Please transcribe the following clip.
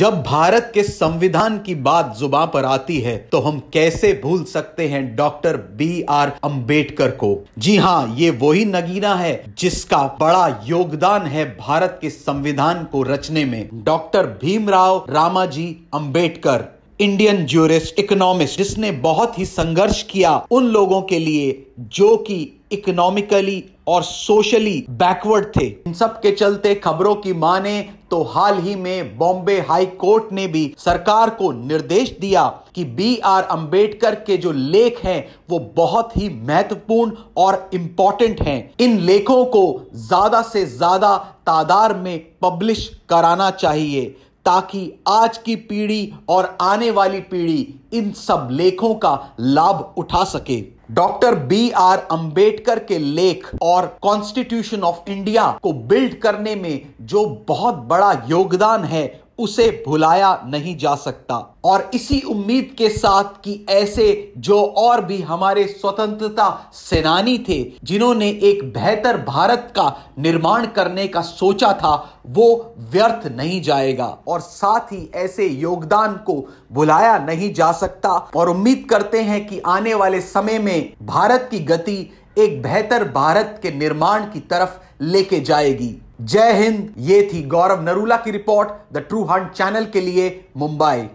जब भारत के संविधान की बात जुबा पर आती है तो हम कैसे भूल सकते हैं डॉक्टर बी आर अंबेडकर को जी हाँ ये वही नगीना है जिसका बड़ा योगदान है भारत के संविधान को रचने में doctor Bhimrao Ramji Ambedkar Indian jurist economist जिसने बहुत ही संघर्ष किया उन लोगों के लिए जो कि इकोनॉमिकली और सोशली बैकवर्ड थे इन सब के चलते खबरों की माने तो हाल ही में बॉम्बे हाई कोर्ट ने भी सरकार को निर्देश दिया कि बी आर अंबेडकर के जो लेख हैं वो बहुत ही महत्वपूर्ण और इम्पोर्टेंट हैं इन लेखों को ज्यादा से ज्यादा तादार में पब्लिश कराना चाहिए ताकि आज की पीढ़ी और आने वाली पीढ़ी इन सब लेखों का लाभ उठा सके डॉक्टर बी आर अंबेडकर के लेख और कॉन्स्टिट्यूशन ऑफ इंडिया को बिल्ड करने में जो बहुत बड़ा योगदान है उसे भुलाया नहीं जा सकता और इसी उम्मीद के साथ कि ऐसे जो और भी हमारे स्वतंत्रता सेनानी थे जिन्होंने एक बेहतर भारत का निर्माण करने का सोचा था वो व्यर्थ नहीं जाएगा और साथ ही ऐसे योगदान को भुलाया नहीं जा सकता और उम्मीद करते हैं कि आने वाले समय में भारत की गति एक बेहतर भारत के निर्माण की तरफ लेके जाएगी जय हिंद ये थी गौरव नरूला की report the true hunt channel के लिए मुंबई